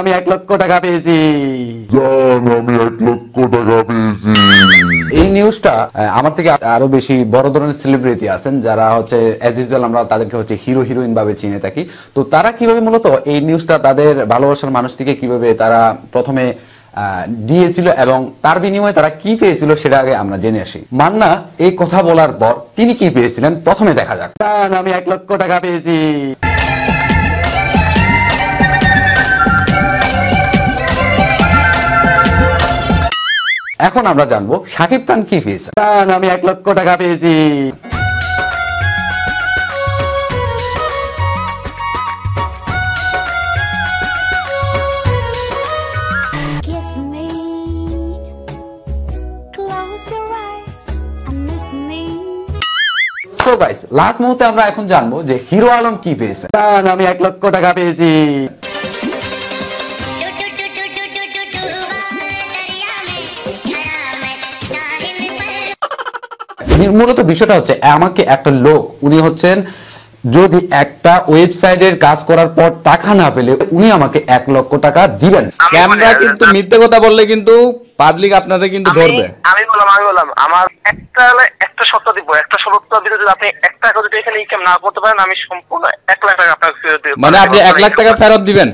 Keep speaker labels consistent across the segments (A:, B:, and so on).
A: আমি এক লক্ষ টাকা পেয়েছি
B: আমি এক লক্ষ টাকা পেয়েছি
A: এই নিউজটা আমার থেকে আরো বেশি বড় ধরনের সেলিব্রিটি আছেন যারা হচ্ছে অ্যাজ ইউজুয়াল আমরা তাদেরকে হচ্ছে হিরো হিরোইন ভাবে চিনে থাকি তো তারা কিভাবে মূলত এই নিউজটা তাদের ভালোবাসার মানুষ থেকে কিভাবে তারা প্রথমে দিয়েছিল এবং তার বিনিময়ে তারা কি পেয়েছিল সেটা আগে আমরা জেনে আসি মান্না এই কথা বলার পর তিনি কি পেয়েছিলেন প্রথমে দেখা যাক আমি এক লক্ষ টাকা পেয়েছি এখন আমরা জানবো সাকিব খান কি পেয়েছে আমি এক লক্ষ টাকা পেয়েছি লাস্ট মুহূর্তে আমরা এখন জানবো যে হিরো আলম কি পেয়েছে আমি এক লক্ষ টাকা পেয়েছি মূলত বিষয়টা হচ্ছে আমাকে একটা লোক উনি হচ্ছেন যদি একটা ওয়েবসাইটের কাজ করার পর টাকা না পেলে উনি আমাকে এক লক্ষ টাকা দিবেন ক্যামেরা কিন্তু মিথ্যে কথা বললে কিন্তু পাবলিক আপনাদের কিন্তু ধরবে
B: আমি বললাম আমি বললাম আমার একটা একটা সপ্তাহ দিব একটা সপ্তাহ দিব যদি আপনি একটা টাকা যদি এখানে ইনকাম না করতে পারেন আমি সম্পূর্ণ
A: এক লাখ টাকা আপনাকে ফেরত দিব মানে আপনি এক লাখ টাকা ফেরত দিবেন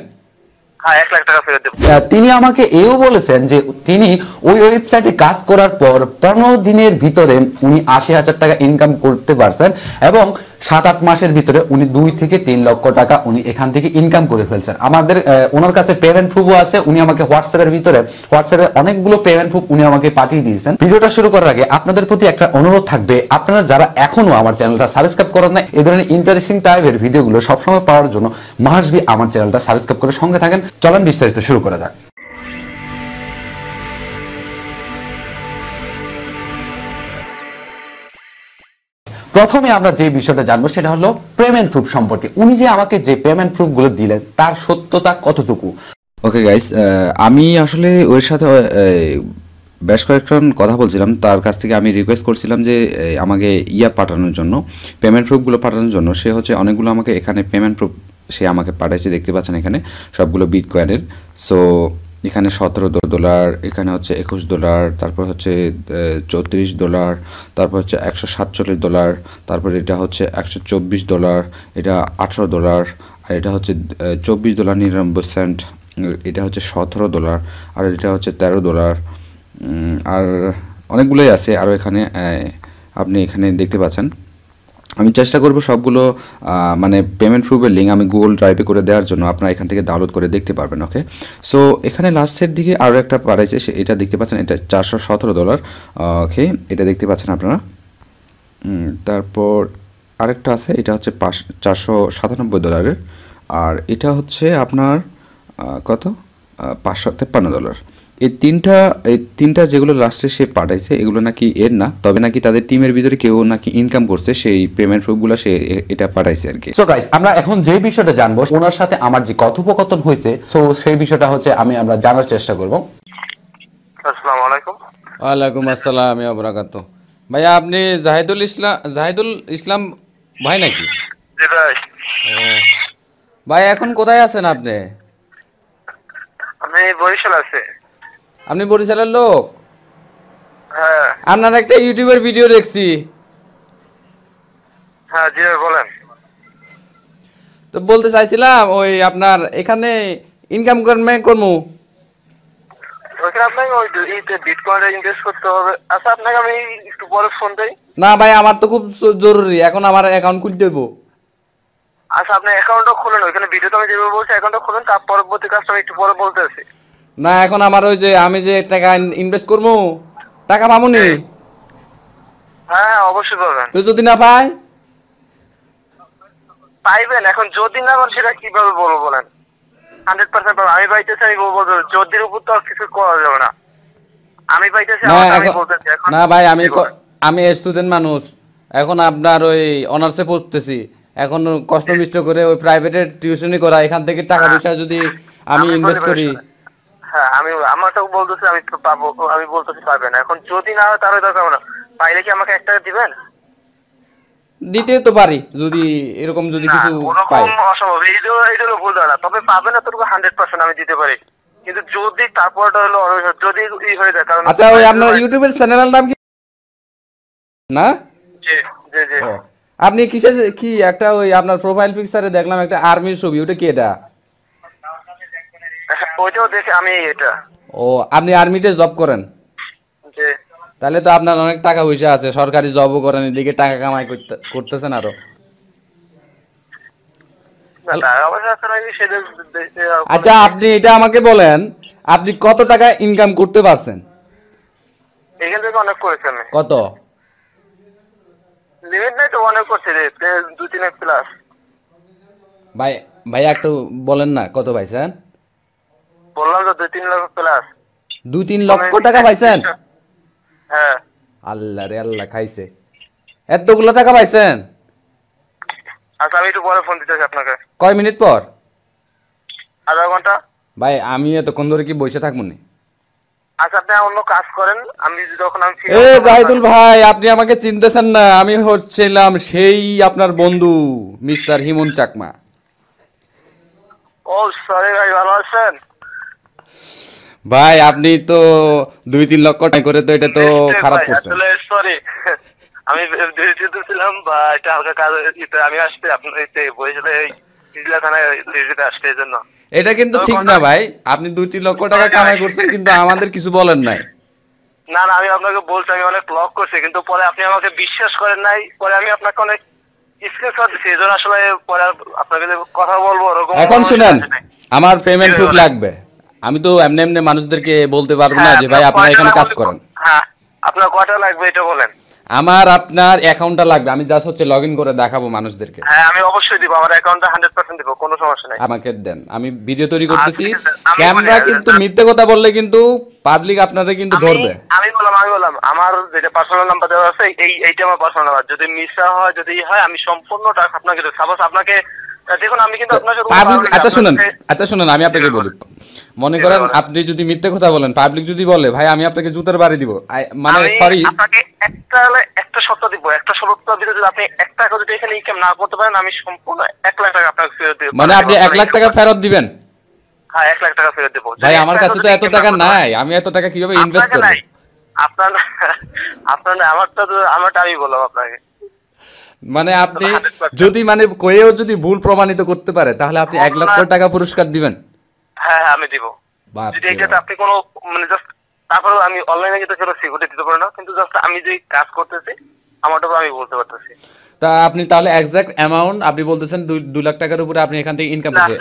A: হ্যাঁ, তিনি আমাকে এও বলেছেন যে তিনি ওই ওয়েবসাইটে কাজ করার পর পনেরো দিনের ভিতরে উনি আশি হাজার টাকা ইনকাম করতে পারছেন এবং সাত আট মাসের ভিতরে উনি দুই থেকে তিন লক্ষ টাকা উনি এখান থেকে ইনকাম করে ফেলছেন আমাদের ওনার কাছে পেমেন্ট প্রুফও আছে উনি আমাকে হোয়াটসঅ্যাপের ভিতরে হোয়াটসঅ্যাপে অনেকগুলো পেমেন্ট প্রুফ উনি আমাকে পাঠিয়ে দিয়েছেন ভিডিওটা শুরু করার আগে আপনাদের প্রতি একটা অনুরোধ থাকবে আপনারা যারা এখনো আমার চ্যানেলটা সাবস্ক্রাইব করেন না এই ধরনের ইন্টারেস্টিং টাইপের ভিডিওগুলো সবসময় পাওয়ার জন্য মহাসবি আমার চ্যানেলটা সাবস্ক্রাইব করে সঙ্গে থাকেন চলেন বিস্তারিত শুরু করা যাক প্রথমে আমরা যে বিষয়টা জানবো সেটা হলো পেমেন্ট প্রুফ সম্পর্কে উনি যে আমাকে যে পেমেন্ট প্রুফগুলো দিলেন তার সত্যতা কতটুকু ওকে গাইস আমি আসলে ওর সাথে বেশ কয়েকজন কথা বলছিলাম তার কাছ থেকে আমি রিকোয়েস্ট করছিলাম যে আমাকে ইয়া পাঠানোর জন্য পেমেন্ট প্রুফগুলো পাঠানোর জন্য সে হচ্ছে অনেকগুলো আমাকে এখানে পেমেন্ট প্রুফ সে আমাকে পাঠাইছে দেখতে পাচ্ছেন এখানে সবগুলো বিট কয়েনের সো এখানে সতেরো ডলার এখানে হচ্ছে একুশ ডলার তারপর হচ্ছে চৌত্রিশ ডলার তারপর হচ্ছে একশো সাতচল্লিশ ডলার তারপর এটা হচ্ছে একশো চব্বিশ ডলার এটা আঠেরো ডলার আর এটা হচ্ছে চব্বিশ ডলার নিরানব্বই সেন্ট এটা হচ্ছে সতেরো ডলার আর এটা হচ্ছে তেরো ডলার আর অনেকগুলোই আছে আরও এখানে আপনি এখানে দেখতে পাচ্ছেন আমি চেষ্টা করব সবগুলো মানে পেমেন্ট প্রুফের লিঙ্ক আমি গুগল ড্রাইভে করে দেওয়ার জন্য আপনারা এখান থেকে ডাউনলোড করে দেখতে পারবেন ওকে সো এখানে লাস্টের দিকে আরও একটা পারাইছে এটা দেখতে পাচ্ছেন এটা চারশো সতেরো ডলার ওকে এটা দেখতে পাচ্ছেন আপনারা তারপর আরেকটা আছে এটা হচ্ছে পাঁচ চারশো সাতানব্বই ডলারের আর এটা হচ্ছে আপনার কত পাঁচশো তেপ্পান্ন ডলার এই তিনটা এই তিনটা যেগুলো লাস্টে সে পাঠাইছে এগুলো নাকি এর না তবে নাকি তাদের টিমের ভিতরে কেউ নাকি ইনকাম করছে সেই পেমেন্ট প্রুফগুলো সে এটা পাঠাইছে আর কি সো গাইস আমরা এখন যে বিষয়টা জানবো ওনার সাথে আমার যে কথোপকথন হয়েছে সো সেই বিষয়টা হচ্ছে আমি আমরা জানার চেষ্টা করব আসসালামু আলাইকুম ওয়া আলাইকুম আসসালাম ইয়া বারাকাতু ভাইয়া আপনি জাহিদুল ইসলাম জাহিদুল ইসলাম ভাই নাকি ভাই এখন কোথায় আছেন আপনি
B: আমি বরিশাল আছি
A: আপনি বরিশালের লোক হ্যাঁ আপনার একটা ইউটিউবের ভিডিও দেখছি হ্যাঁ জি বলেন তো বলতে চাইছিলাম ওই আপনার এখানে ইনকাম করবে মানে করমু না ভাই আমার তো খুব জরুরি এখন আমার অ্যাকাউন্ট খুলতে হইব
B: আচ্ছা আপনি অ্যাকাউন্টটা খুলুন ওইখানে ভিডিও তো আমি যেভাবে বলছি অ্যাকাউন্টটা খুলুন তার পরবর্তী কাজটা আমি একটু পরে বলতেছি
A: না এখন আমার ওই যে আমি যে টাকা ইনভেস্ট করবো টাকা পাবো নি
B: হ্যাঁ অবশ্যই পাবেন
A: তুই যদি না পাই
B: পাইবেন এখন যদি না পান সেটা কিভাবে বলবো বলেন হান্ড্রেড পার্সেন্ট পাবেন আমি পাইতেছি আমি বলবো যদির উপর তো কিছু করা যাবে না আমি পাইতেছি আমি বলতেছি
A: এখন না ভাই আমি আমি স্টুডেন্ট মানুষ এখন আপনার ওই অনার্সে পড়তেছি এখন কষ্ট মিষ্ট করে ওই প্রাইভেটে টিউশনই করা এখান থেকে টাকা হ্যাঁ। পয়সা যদি আমি ইনভেস্ট করি
B: হ্যাঁ আমি আমারটাও বলতেছি আমি পাবো আমি বলতেছি পাবে না এখন যদি না হয় তাহলে দরকার না পাইলে কি আমাকে একটা দিবেন
A: দিতে তো পারি যদি এরকম যদি কিছু পাই অসম্ভব এই তো এই তো ভুল তবে পাবে না আমি দিতে পারি কিন্তু যদি তারপরটা হলো যদি ই হয়ে যায় কারণ আচ্ছা ওই আপনার ইউটিউবের চ্যানেলের নাম কি না
B: জি জি
A: আপনি কিসে কি একটা ওই আপনার প্রোফাইল পিকচারে দেখলাম একটা আর্মির ছবি ওটা কি এটা
B: ওইটাও দেশে আমি এটা
A: ও আপনি আর্মিতে জব করেন তাহলে তো আপনার অনেক টাকা পয়সা আছে সরকারি করেন এদিকে টাকা কামাই করতেছেন আরো আচ্ছা আপনি এটা আমাকে বলেন আপনি কত টাকা ইনকাম করতে পারছেন
B: এখান থেকে অনেক করেছেন কত তো অনেক করছে দু তিন
A: ভাই ভাই একটু বলেন না কত ভাই স্যার
B: বললাম তো দুই তিন লক্ষ প্লাস
A: দুই তিন লক্ষ টাকা পাইছেন হ্যাঁ আল্লাহ রে আল্লাহ খাইছে এতগুলো টাকা পাইছেন
B: আচ্ছা আমি একটু পরে ফোন দিতে আপনাকে কয় মিনিট পর আধা ঘন্টা
A: ভাই আমি এতক্ষণ ধরে কি বসে থাকবো না
B: আচ্ছা আপনি অন্য কাজ করেন আমি
A: যখন জাহিদুল ভাই আপনি আমাকে চিনতেছেন না আমি হচ্ছিলাম সেই আপনার বন্ধু মিস্টার হিমন চাকমা ও সরি ভাই ভালো আছেন ভাই আপনি তো দুই তিন লক্ষ টাকা করে তো এটা তো হ্যাঁ, খারাপ করছেন সরি আমি ছিলাম বা এটা হালকা কাজ আমি আসতে এটা কিন্তু ঠিক না ভাই আপনি দুই তিন লক্ষ টাকা কামাই করছেন কিন্তু আমাদের কিছু বলেন নাই
B: না না আমি আপনাকে বলছি আমি অনেক লক করছি কিন্তু পরে আপনি আমাকে বিশ্বাস করেন নাই পরে আমি আপনাকে অনেক
A: স্ক্রিনশট দিছি এজন্য আসলে পরে আপনাকে কথা বলবো ওরকম এখন শুনেন আমার পেমেন্ট লাগবে আমি তো এমনি এমনি মানুষদেরকে বলতে পারবো না হ্যাঁ, যে ভাই আপনার এখানে কাজ করেন হ্যাঁ, আপনার কয়টা লাগবে এটা বলেন আমার আপনার অ্যাকাউন্টটা লাগবে আমি জাস্ট হচ্ছে লগ করে দেখাবো মানুষদেরকে হ্যাঁ
B: আমি অবশ্যই দিব আমার অ্যাকাউন্টটা 100% দিব কোনো সমস্যা
A: নাই আমাকে দেন আমি ভিডিও তৈরি করতেছি ক্যামেরা আচ্ছা, কিন্তু মিথ্যে কথা বললে কিন্তু পাবলিক আপনারা কিন্তু ধরবে
B: আমি বললাম আমি বললাম আমার যেটা পার্সোনাল নাম্বার দেওয়া আছে এই এইটা আমার পার্সোনাল নাম্বার যদি মিসা হয় যদি হয় আমি সম্পূর্ণ টাকা আপনাকে সাপোজ আপনাকে দেখুন
A: আমি কিন্তু আপনার সাথে আচ্ছা শুনুন আচ্ছা শুনুন আমি আপনাকে হ্যাঁ, বলি মনে করেন আপনি যদি মিথ্যে কথা বলেন পাবলিক যদি বলে ভাই আমি আপনাকে জুতার বাড়ি দিব মানে সরি আপনাকে
B: একটা একটা দিব একটা যদি আপনি এক টাকা যদি এখানে ইনকাম না করতে পারেন আমি সম্পূর্ণ এক
A: লাখ টাকা আপনাকে ফেরত মানে আপনি এক লাখ টাকা ফেরত দিবেন হ্যাঁ এক লাখ টাকা ফেরত ভাই আমার কাছে তো এত টাকা নাই আমি এত টাকা কিভাবে ইনভেস্ট করব
B: আপনার আপনার আমারটা তো আমারটা আমি বললাম আপনাকে
A: মানে আপনি যদি মানে কয়েও যদি ভুল প্রমাণিত করতে পারে তাহলে আপনি এক লক্ষ টাকা পুরস্কার দিবেন
B: হ্যাঁ হ্যাঁ আমি দিব যদি আপনি কোনো মানে জাস্ট তারপরে আমি অনলাইনে সেটা সিকিউরিটি দিতে পারি না কিন্তু জাস্ট আমি যে কাজ করতেছি আমারটা আমি বলতে পারতেছি
A: তা আপনি তাহলে এক্সাক্ট অ্যামাউন্ট আপনি বলতেছেন দুই লাখ টাকার উপরে আপনি এখান থেকে ইনকাম করছেন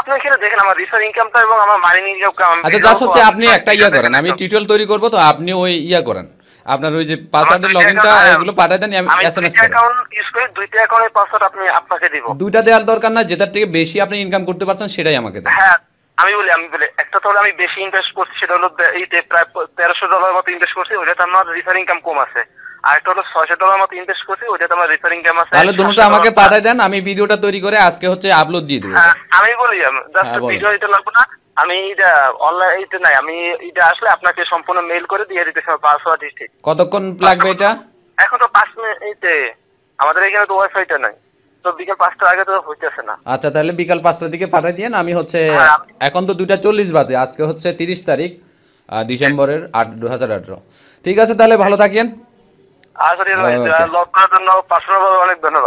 B: আপনি এখানে দেখেন আমার ইনকামটা এবং আমার মানি ইনকাম আচ্ছা জাস্ট হচ্ছে আপনি
A: একটা ইয়া করেন আমি টিউটোরিয়াল তৈরি করব তো আপনি ওই ইয়া করেন আপনার ওই যে পাসওয়ার্ডের লগইনটা হ্যাঁ। এগুলো দেন আমি এসএমএস করে অ্যাকাউন্ট
B: ইউজ করে দুইটা অ্যাকাউন্টের পাসওয়ার্ড আপনি আপনাকে
A: দিব দুইটা দেওয়ার দরকার না যেটার থেকে বেশি আপনি ইনকাম করতে পারছেন সেটাই আমাকে দেন হ্যাঁ
B: আমি বলি আমি বলি একটা তাহলে আমি বেশি ইনভেস্ট করছি সেটা হলো এইতে প্রায় তেরোশো ডলার মতো ইনভেস্ট করছি
A: তো আমার রিফার ইনকাম কম আছে আর একটা হলো ছয়শো ডলার মতো ইনভেস্ট করছি আমার রিফার ইনকাম আছে তাহলে দুটো আমাকে পাঠাই দেন আমি ভিডিওটা তৈরি করে আজকে হচ্ছে আপলোড দিয়ে দেবো হ্যাঁ,
B: আমি বলি জাস্ট ভিডিও এটা লাগবে না আমি এটা অনলাইন এটা নাই আমি এটা আসলে আপনাকে সম্পূর্ণ মেইল করে দিয়ে দিতে হবে পাসওয়ার্ড ঠিক
A: কতক্ষণ লাগবে এটা
B: এখন তো পাঁচ মিনিট আমাদের এখানে তো ওয়াইফাইটা নাই
A: না আচ্ছা তাহলে বিকাল পাঁচটার দিকে হ্যাঁ। আমি হচ্ছে হ্যাঁ, এখন তো চল্লিশ বাজে আজকে হচ্ছে তিরিশ তারিখ ডিসেম্বরের আট দু হাজার ঠিক আছে তাহলে ভালো থাকেন
B: আচ্ছা,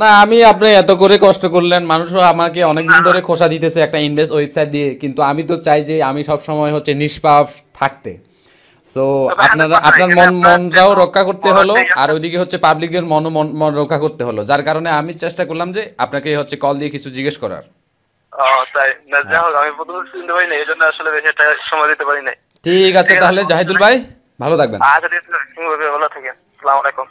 A: না আমি আপনি এত করে কষ্ট করলেন মানুষও আমাকে অনেকদিন ধরে খোসা দিতেছে একটা ইনভেস্ট ওয়েবসাইট দিয়ে কিন্তু আমি তো চাই যে আমি সব সময় হচ্ছে নিষ্পাপ থাকতে সো আপনারা আপনার মন মনটাও রক্ষা করতে হলো আর ওইদিকে হচ্ছে পাবলিকের মন মন রক্ষা করতে হলো যার কারণে আমি চেষ্টা করলাম যে আপনাকে হচ্ছে কল দিয়ে কিছু জিজ্ঞেস করার
B: তাই হোক আমি এই জন্য আসলে বেশি সময় দিতে পারি না
A: ঠিক আছে তাহলে জাহিদুল ভাই ভালো থাকবেন
B: আচ্ছা ঠিক আছে আসসালামু আলাইকুম